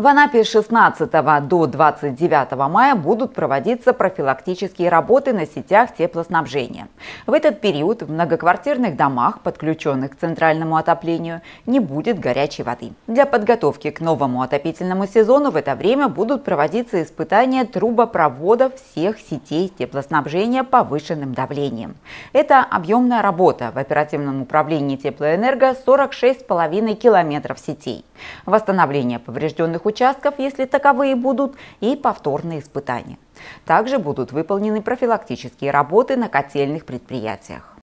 В Анапе 16 до 29 мая будут проводиться профилактические работы на сетях теплоснабжения. В этот период в многоквартирных домах, подключенных к центральному отоплению, не будет горячей воды. Для подготовки к новому отопительному сезону в это время будут проводиться испытания трубопроводов всех сетей теплоснабжения повышенным давлением. Это объемная работа в оперативном управлении теплоэнерго 46,5 километров сетей восстановление поврежденных участков, если таковые будут, и повторные испытания. Также будут выполнены профилактические работы на котельных предприятиях.